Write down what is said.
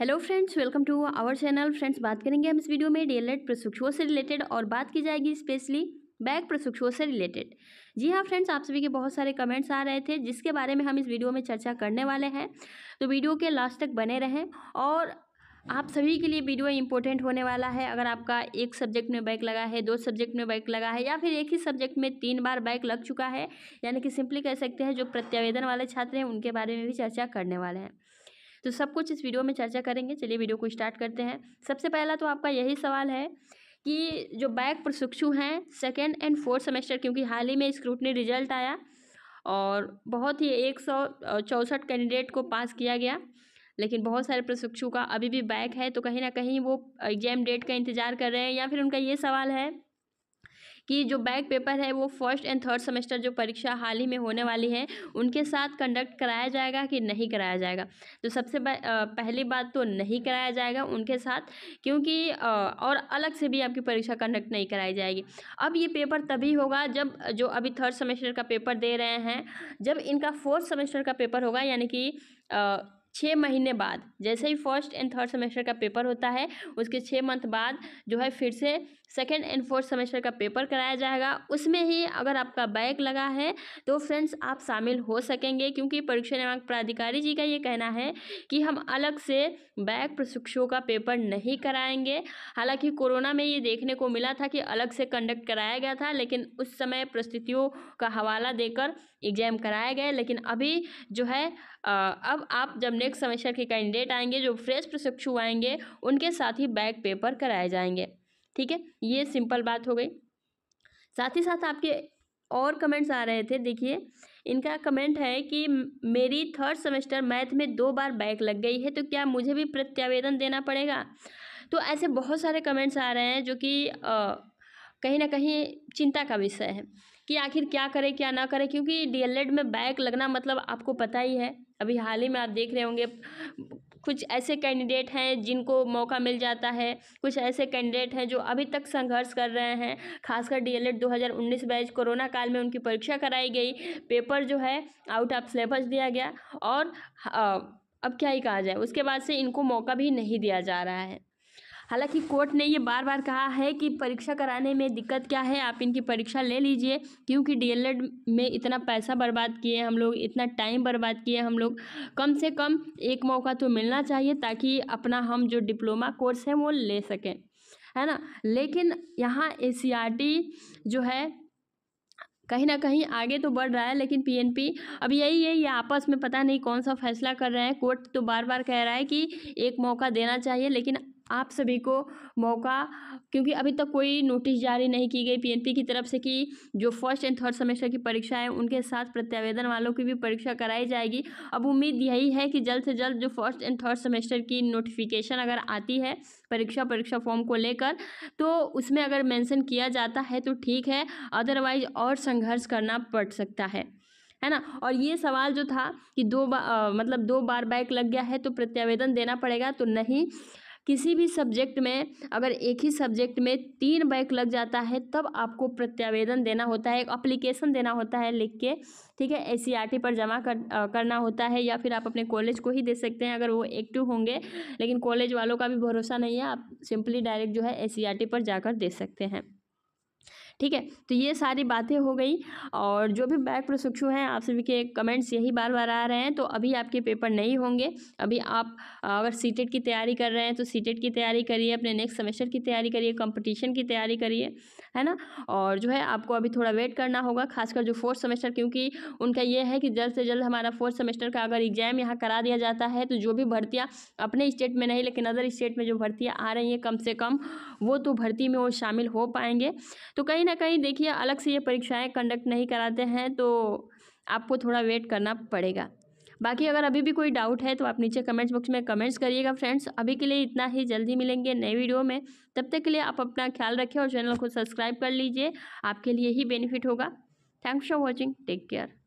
hello friends welcome to our channel friends बात करेंगे हम इस वीडियो में डीएलएड प्रशिक्षुओं से रिलेटेड और बात की जाएगी स्पेशली बैक प्रशिक्षुओं से रिलेटेड जी हाँ फ्रेंड्स आप सभी के बहुत सारे कमेंट्स आ रहे थे जिसके बारे में हम इस वीडियो में चर्चा करने वाले हैं तो वीडियो के लास्ट तक बने रहें और आप सभी के लिए वीडियो इंपॉर्टेंट होने वाला है अगर आपका एक सब्जेक्ट में बैक लगा है दो सब्जेक्ट में बैक लगा है या फिर एक ही सब्जेक्ट में तीन बार बैक लग चुका है यानी कि सिंपली कह सकते हैं जो प्रत्यावेदन वाले छात्र हैं उनके बारे में भी चर्चा करने वाले हैं तो सब कुछ इस वीडियो में चर्चा करेंगे चलिए वीडियो को स्टार्ट करते हैं सबसे पहला तो आपका यही सवाल है कि जो बैक प्रशिक्षु हैं सेकेंड एंड फोर्थ सेमेस्टर क्योंकि हाल ही में स्क्रूटनी रिजल्ट आया और बहुत ही एक सौ चौंसठ कैंडिडेट को पास किया गया लेकिन बहुत सारे प्रशिक्षु का अभी भी बैक है तो कहीं ना कहीं वो एग्जाम डेट का इंतज़ार कर रहे हैं या फिर उनका ये सवाल है कि जो बैक पेपर है वो फर्स्ट एंड थर्ड सेमेस्टर जो परीक्षा हाल ही में होने वाली है उनके साथ कंडक्ट कराया जाएगा कि नहीं कराया जाएगा तो सबसे पहली बात तो नहीं कराया जाएगा उनके साथ क्योंकि और अलग से भी आपकी परीक्षा कंडक्ट नहीं कराई जाएगी अब ये पेपर तभी होगा जब जो अभी थर्ड सेमेस्टर का पेपर दे रहे हैं जब इनका फोर्थ सेमेस्टर का पेपर होगा यानी कि छः महीने बाद जैसे ही फर्स्ट एंड थर्ड सेमेस्टर का पेपर होता है उसके छः मंथ बाद जो है फिर से सेकेंड एंड फोर्थ सेमेस्टर का पेपर कराया जाएगा उसमें ही अगर आपका बैक लगा है तो फ्रेंड्स आप शामिल हो सकेंगे क्योंकि परीक्षा निर्माण प्राधिकारी जी का ये कहना है कि हम अलग से बैक प्रशिक्षुओं का पेपर नहीं कराएंगे हालांकि कोरोना में ये देखने को मिला था कि अलग से कंडक्ट कराया गया था लेकिन उस समय परिस्थितियों का हवाला देकर एग्जाम कराया गया लेकिन अभी जो है अब आप जब नेक्स्ट सेमेस्टर के कैंडिडेट आएंगे जो फ्रेश प्रशिक्षु आएंगे उनके साथ ही बैक पेपर कराए जाएंगे ठीक है ये सिंपल बात हो गई साथ ही साथ आपके और कमेंट्स आ रहे थे देखिए इनका कमेंट है कि मेरी थर्ड सेमेस्टर मैथ में दो बार बैक लग गई है तो क्या मुझे भी प्रत्यावेदन देना पड़ेगा तो ऐसे बहुत सारे कमेंट्स आ रहे हैं जो कि कहीं ना कहीं चिंता का विषय है कि आखिर क्या करें क्या ना करें क्योंकि डीएलएड में बैक लगना मतलब आपको पता ही है अभी हाल ही में आप देख रहे होंगे कुछ ऐसे कैंडिडेट हैं जिनको मौका मिल जाता है कुछ ऐसे कैंडिडेट हैं जो अभी तक संघर्ष कर रहे हैं खासकर डीएलएड 2019 बैच कोरोना काल में उनकी परीक्षा कराई गई पेपर जो है आउट ऑफ सिलेबस दिया गया और अब क्या ही कहा जाए उसके बाद से इनको मौका भी नहीं दिया जा रहा है हालांकि कोर्ट ने ये बार बार कहा है कि परीक्षा कराने में दिक्कत क्या है आप इनकी परीक्षा ले लीजिए क्योंकि डी में इतना पैसा बर्बाद किए हम लोग इतना टाइम बर्बाद किए हम लोग कम से कम एक मौका तो मिलना चाहिए ताकि अपना हम जो डिप्लोमा कोर्स है वो ले सकें है ना लेकिन यहाँ ए जो है कहीं ना कहीं आगे तो बढ़ रहा है लेकिन पीएनपी अब यही है ये आपस में पता नहीं कौन सा फैसला कर रहे हैं कोर्ट तो बार बार कह रहा है कि एक मौका देना चाहिए लेकिन आप सभी को मौका क्योंकि अभी तक कोई नोटिस जारी नहीं की गई पीएनपी की तरफ से कि जो फर्स्ट एंड थर्ड सेमेस्टर की परीक्षा है उनके साथ प्रत्यावेदन वालों की भी परीक्षा कराई जाएगी अब उम्मीद यही है कि जल्द से जल्द जो फर्स्ट एंड थर्ड सेमेस्टर की नोटिफिकेशन अगर आती है परीक्षा परीक्षा फॉर्म को लेकर तो उसमें अगर मैंसन किया जाता है तो ठीक है अदरवाइज और संघर्ष करना पड़ सकता है है ना और ये सवाल जो था कि दो बार मतलब दो बार बैक लग गया है तो प्रत्यावेदन देना पड़ेगा तो नहीं किसी भी सब्जेक्ट में अगर एक ही सब्जेक्ट में तीन बैक लग जाता है तब आपको प्रत्यावेदन देना होता है एक अप्लीकेशन देना होता है लिख के ठीक है एस e पर जमा कर, आ, करना होता है या फिर आप अपने कॉलेज को ही दे सकते हैं अगर वो एक्टिव होंगे लेकिन कॉलेज वालों का भी भरोसा नहीं है आप सिंपली डायरेक्ट जो है एस e पर जाकर दे सकते हैं ठीक है तो ये सारी बातें हो गई और जो भी बैक प्रशिक्षु हैं आप सभी के कमेंट्स यही बार बार आ रहे हैं तो अभी आपके पेपर नहीं होंगे अभी आप अगर सीटेट की तैयारी कर रहे हैं तो सीटेट की तैयारी करिए अपने नेक्स्ट सेमेस्टर की तैयारी करिए कंपटीशन की तैयारी करिए है ना और जो है आपको अभी थोड़ा वेट करना होगा खासकर जो फोर्थ सेमेस्टर क्योंकि उनका ये है कि जल्द से जल्द हमारा फोर्थ सेमेस्टर का अगर एग्ज़ाम यहाँ करा दिया जाता है तो जो भी भर्तियाँ अपने स्टेट में नहीं लेकिन अदर स्टेट में जो भर्तियाँ आ रही हैं कम से कम वो तो भर्ती में वो शामिल हो पाएंगे तो कहीं ना ना कहीं देखिए अलग से ये परीक्षाएं कंडक्ट नहीं कराते हैं तो आपको थोड़ा वेट करना पड़ेगा बाकी अगर अभी भी कोई डाउट है तो आप नीचे कमेंट्स बॉक्स में कमेंट्स करिएगा फ्रेंड्स अभी के लिए इतना ही जल्दी मिलेंगे नए वीडियो में तब तक के लिए आप अपना ख्याल रखें और चैनल को सब्सक्राइब कर लीजिए आपके लिए ही बेनिफिट होगा thanks for watching take care